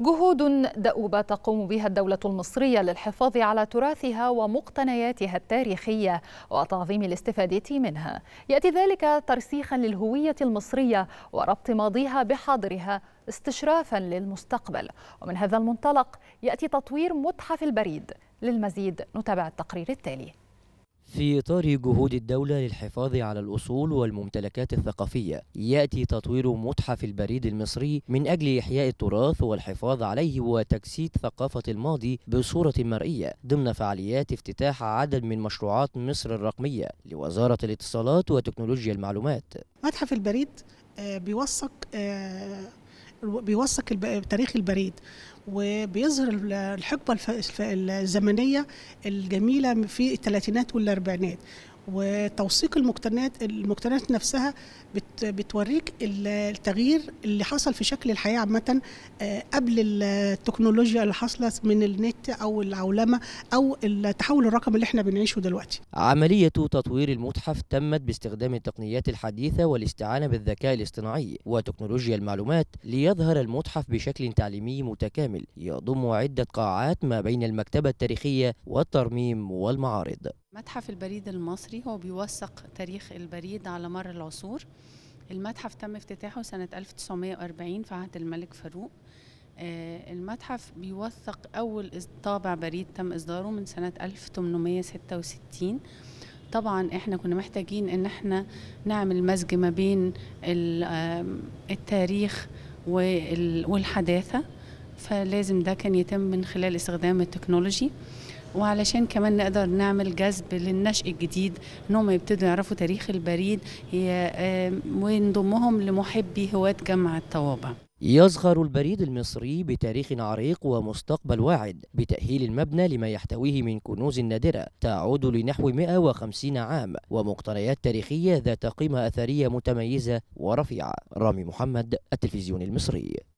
جهود دؤوبة تقوم بها الدولة المصرية للحفاظ على تراثها ومقتنياتها التاريخية وتعظيم الاستفادة منها يأتي ذلك ترسيخا للهوية المصرية وربط ماضيها بحاضرها استشرافا للمستقبل ومن هذا المنطلق يأتي تطوير متحف البريد للمزيد نتابع التقرير التالي في إطار جهود الدولة للحفاظ على الأصول والممتلكات الثقافية يأتي تطوير متحف البريد المصري من أجل إحياء التراث والحفاظ عليه وتجسيد ثقافة الماضي بصورة مرئية ضمن فعاليات افتتاح عدد من مشروعات مصر الرقمية لوزارة الاتصالات وتكنولوجيا المعلومات متحف البريد آه، بيوثق آه، بيوثق تاريخ البريد وبيظهر الحقبة الزمنية الجميلة في الثلاثينات والأربعينات وتوثيق المقتنيات المقتنيات نفسها بت بتوريك التغيير اللي حصل في شكل الحياه عامه آه، قبل التكنولوجيا اللي حصلت من النت او العولمه او التحول الرقمي اللي احنا بنعيشه دلوقتي. عمليه تطوير المتحف تمت باستخدام التقنيات الحديثه والاستعانه بالذكاء الاصطناعي وتكنولوجيا المعلومات ليظهر المتحف بشكل تعليمي متكامل يضم عده قاعات ما بين المكتبه التاريخيه والترميم والمعارض. متحف البريد المصري هو بيوثق تاريخ البريد على مر العصور المتحف تم افتتاحه سنة 1940 في عهد الملك فاروق آه، المتحف بيوثق أول طابع بريد تم إصداره من سنة 1866 طبعا احنا كنا محتاجين ان احنا نعمل مزج ما بين التاريخ والحداثة فلازم ده كان يتم من خلال استخدام التكنولوجي وعلشان كمان نقدر نعمل جذب للنشء الجديد انهم يبتدوا يعرفوا تاريخ البريد وينضمهم لمحبي هواة جمع الطوابع يزخر البريد المصري بتاريخ عريق ومستقبل واعد بتأهيل المبنى لما يحتويه من كنوز نادرة تعود لنحو 150 عام ومقتنيات تاريخية ذات قيمة أثرية متميزة ورفيعة رامي محمد التلفزيون المصري